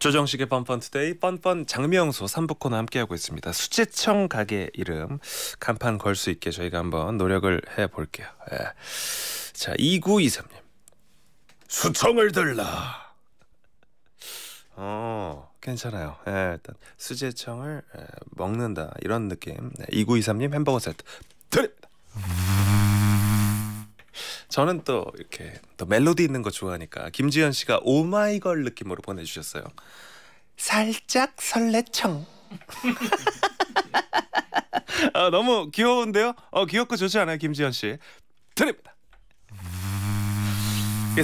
조정식의 뻔뻔 투데이 뻔뻔 장명소 3부 코너 함께하고 있습니다. 수제청 가게 이름 간판 걸 수 있게 저희가 한번 노력을 해볼게요. 예. 자 2923님 수청을 들라. 어 괜찮아요. 예, 일단 수제청을 예, 먹는다 이런 느낌. 2923님 햄버거 세트 저는 또 이렇게 또 멜로디 있는 거 좋아하니까 김지현 씨가 오마이걸 느낌으로 보내주셨어요. 살짝 설레청. 아, 너무 귀여운데요? 어, 귀엽고 좋지 않아요, 김지현 씨? 드립니다.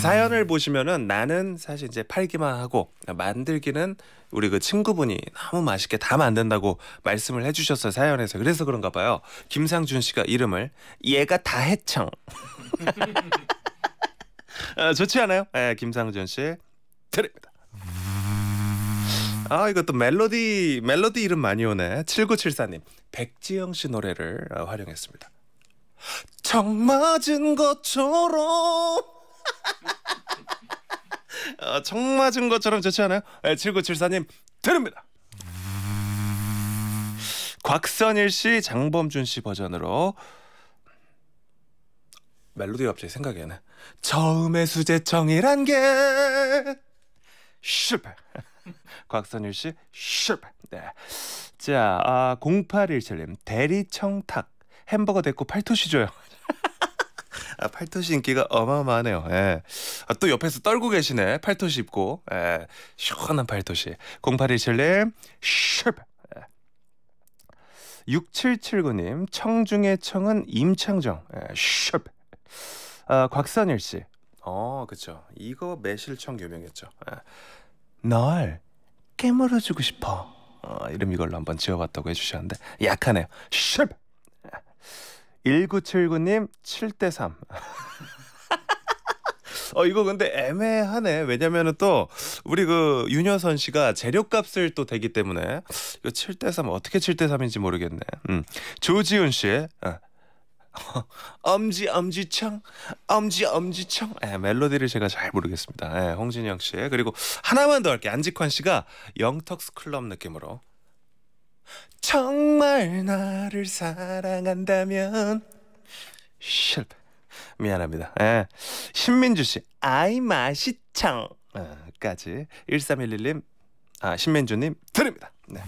사연을 보시면은 나는 사실 이제 팔기만 하고 만들기는 우리 그 친구분이 너무 맛있게 다 만든다고 말씀을 해주셨어요 사연에서 그래서 그런가 봐요 김상준 씨가 이름을 얘가 다 해청 아, 좋지 않아요? 네, 김상준 씨 드립니다. 아 이것도 멜로디 멜로디 이름 많이 오네 7974님 백지영 씨 노래를 어, 활용했습니다 정 맞은 것처럼 어, 정 맞은 것처럼 좋지 않아요? 네, 예, 7974님 드립니다 곽선일 씨 장범준 씨 버전으로 멜로디가 갑자기 생각이 안 나. 처음에 수제청이란 게 실패. 곽선율 씨 실패. 네. 자, 아 0817님 대리청탁 햄버거 됐고 팔토시 줘요. 아, 팔토시 인기가 어마어마하네요. 예. 아, 또 옆에서 떨고 계시네. 팔토시 입고. 예. 시원한 팔토시. 0817님 실패. 6779님 예. 청중의 청은 임창정 예, 쉽 아, 곽선일 씨. 어, 그쵸. 이거 매실청 유명했죠. 아, 깨물어 주고 싶어. 어, 이름 이걸로 한번 지어봤다고 해주셨는데 약하네요. 실 1979님 7대 3. 어 이거 근데 애매하네. 왜냐면은 또 우리 그 윤여선 씨가 재료값을 또 대기 때문에 이거 7대 3 어떻게 7대 3인지 모르겠네. 음. 조지훈 씨 어, 엄지 엄지청 엄지 엄지청 예, 멜로디를 제가 잘 모르겠습니다. 예, 홍진영 씨 그리고 하나만 더 할게 안직환 씨가 영턱스 클럽 느낌으로 정말 나를 사랑한다면 실패 미안합니다. 예, 신민주 씨 아이 맛이청 아, 까지 1311님 아 신민주님 드립니다. 네.